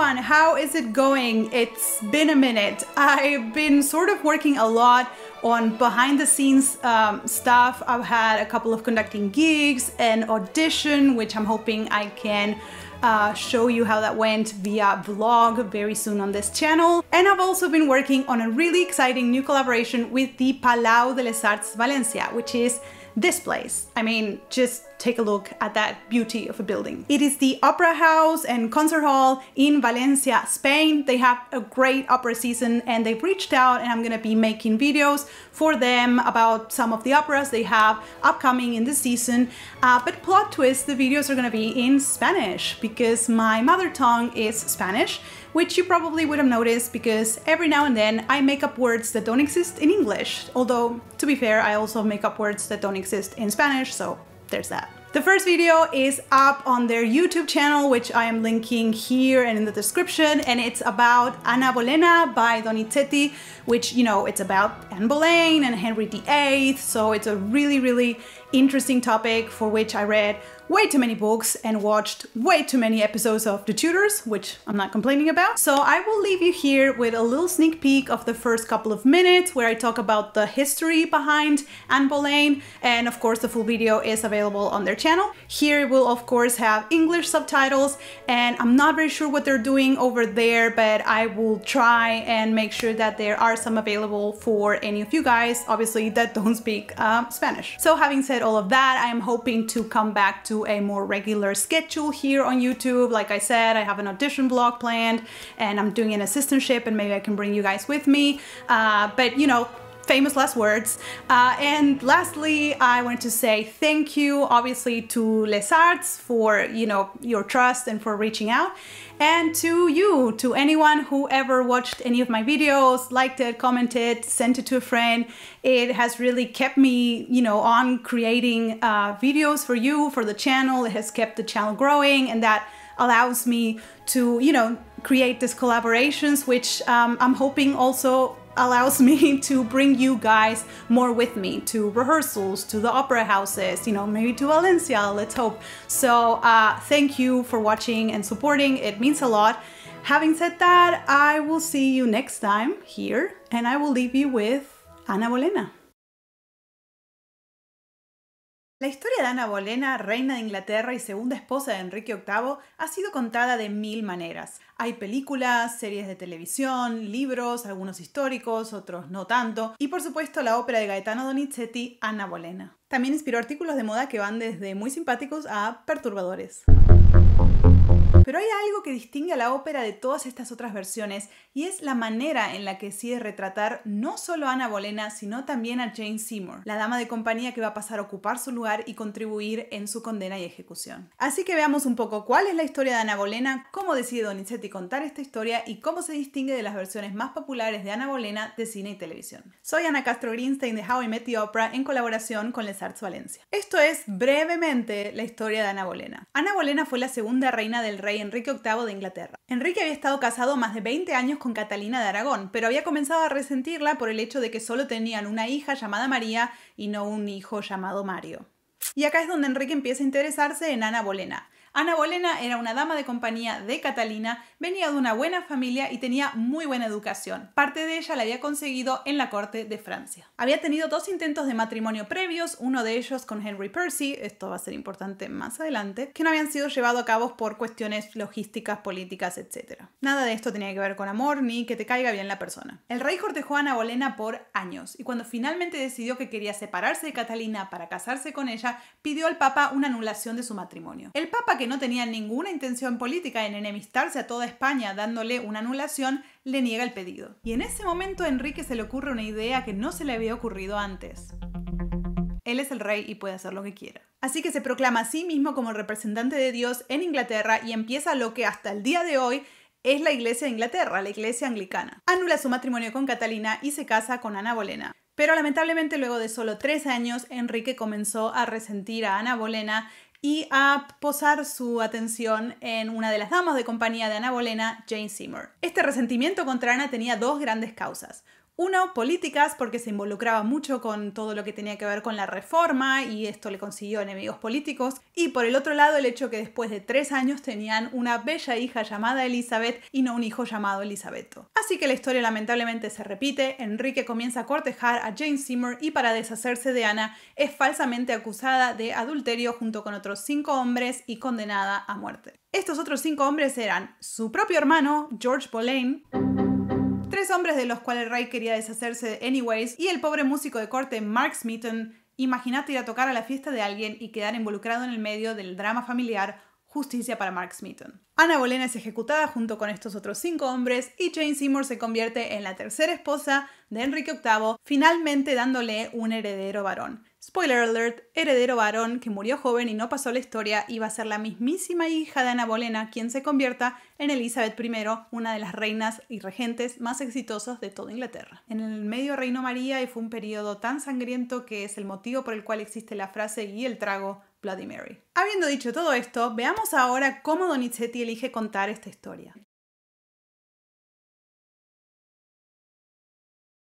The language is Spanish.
everyone, how is it going? It's been a minute. I've been sort of working a lot on behind the scenes um, stuff. I've had a couple of conducting gigs, an audition, which I'm hoping I can uh, show you how that went via vlog very soon on this channel. And I've also been working on a really exciting new collaboration with the Palau de les Arts Valencia, which is this place. I mean, just take a look at that beauty of a building. It is the Opera House and Concert Hall in Valencia, Spain. They have a great opera season and they've reached out and I'm gonna be making videos for them about some of the operas they have upcoming in the season. Uh, but plot twist, the videos are gonna be in Spanish because my mother tongue is Spanish, which you probably would have noticed because every now and then I make up words that don't exist in English. Although, to be fair, I also make up words that don't exist in Spanish, so there's that. The first video is up on their YouTube channel, which I am linking here and in the description, and it's about Ana Bolena by Donizetti, which, you know, it's about Anne Boleyn and Henry VIII, so it's a really, really interesting topic for which I read way too many books and watched way too many episodes of The Tudors, which I'm not complaining about. So I will leave you here with a little sneak peek of the first couple of minutes where I talk about the history behind Anne Boleyn and of course the full video is available on their channel. Here it will of course have English subtitles and I'm not very sure what they're doing over there but I will try and make sure that there are some available for any of you guys obviously that don't speak uh, Spanish. So having said all of that I am hoping to come back to a more regular schedule here on YouTube. Like I said, I have an audition blog planned and I'm doing an assistantship and maybe I can bring you guys with me. Uh, but you know, famous last words. Uh, and lastly, I wanted to say thank you, obviously, to Les Arts for, you know, your trust and for reaching out. And to you, to anyone who ever watched any of my videos, liked it, commented, sent it to a friend. It has really kept me, you know, on creating uh, videos for you, for the channel. It has kept the channel growing and that allows me to, you know, create these collaborations, which um, I'm hoping also allows me to bring you guys more with me to rehearsals, to the opera houses, you know, maybe to Valencia, let's hope. So uh, thank you for watching and supporting, it means a lot. Having said that, I will see you next time here and I will leave you with Ana Bolena. La historia de Ana Bolena, reina de Inglaterra y segunda esposa de Enrique VIII, ha sido contada de mil maneras. Hay películas, series de televisión, libros, algunos históricos, otros no tanto, y por supuesto la ópera de Gaetano Donizetti, Ana Bolena. También inspiró artículos de moda que van desde muy simpáticos a perturbadores. Pero hay algo que distingue a la ópera de todas estas otras versiones y es la manera en la que decide retratar no solo a Ana Bolena, sino también a Jane Seymour, la dama de compañía que va a pasar a ocupar su lugar y contribuir en su condena y ejecución. Así que veamos un poco cuál es la historia de Ana Bolena, cómo decide Donizetti contar esta historia y cómo se distingue de las versiones más populares de Ana Bolena de cine y televisión. Soy Ana Castro Greenstein de How I Met the Opera en colaboración con Les Arts Valencia. Esto es brevemente la historia de Ana Bolena. Ana Bolena fue la segunda reina del rey Enrique VIII de Inglaterra. Enrique había estado casado más de 20 años con Catalina de Aragón, pero había comenzado a resentirla por el hecho de que solo tenían una hija llamada María y no un hijo llamado Mario. Y acá es donde Enrique empieza a interesarse en Ana Bolena, Ana Bolena era una dama de compañía de Catalina, venía de una buena familia y tenía muy buena educación. Parte de ella la había conseguido en la corte de Francia. Había tenido dos intentos de matrimonio previos, uno de ellos con Henry Percy, esto va a ser importante más adelante, que no habían sido llevados a cabo por cuestiones logísticas, políticas, etc. Nada de esto tenía que ver con amor ni que te caiga bien la persona. El rey cortejó a Ana Bolena por años y cuando finalmente decidió que quería separarse de Catalina para casarse con ella, pidió al Papa una anulación de su matrimonio. El Papa que no tenía ninguna intención política en enemistarse a toda España dándole una anulación, le niega el pedido. Y en ese momento a Enrique se le ocurre una idea que no se le había ocurrido antes. Él es el rey y puede hacer lo que quiera. Así que se proclama a sí mismo como representante de Dios en Inglaterra y empieza lo que hasta el día de hoy es la Iglesia de Inglaterra, la Iglesia Anglicana. Anula su matrimonio con Catalina y se casa con Ana Bolena. Pero lamentablemente luego de solo tres años, Enrique comenzó a resentir a Ana Bolena y a posar su atención en una de las damas de compañía de Ana Bolena, Jane Seymour. Este resentimiento contra Ana tenía dos grandes causas. Uno, políticas, porque se involucraba mucho con todo lo que tenía que ver con la reforma y esto le consiguió enemigos políticos. Y por el otro lado, el hecho que después de tres años tenían una bella hija llamada Elizabeth y no un hijo llamado Elizabeto. Así que la historia lamentablemente se repite, Enrique comienza a cortejar a Jane Seymour y para deshacerse de Ana es falsamente acusada de adulterio junto con otros cinco hombres y condenada a muerte. Estos otros cinco hombres eran su propio hermano, George Boleyn, tres hombres de los cuales Ray quería deshacerse anyways, y el pobre músico de corte Mark Smitten, imagínate ir a tocar a la fiesta de alguien y quedar involucrado en el medio del drama familiar Justicia para Mark Smitten. Ana Bolena es ejecutada junto con estos otros cinco hombres y Jane Seymour se convierte en la tercera esposa de Enrique VIII, finalmente dándole un heredero varón. Spoiler alert, heredero varón que murió joven y no pasó la historia iba a ser la mismísima hija de Ana Bolena quien se convierta en Elizabeth I, una de las reinas y regentes más exitosas de toda Inglaterra. En el medio Reino María y fue un periodo tan sangriento que es el motivo por el cual existe la frase y el trago Bloody Mary. Habiendo dicho todo esto, veamos ahora cómo Donizetti elige contar esta historia.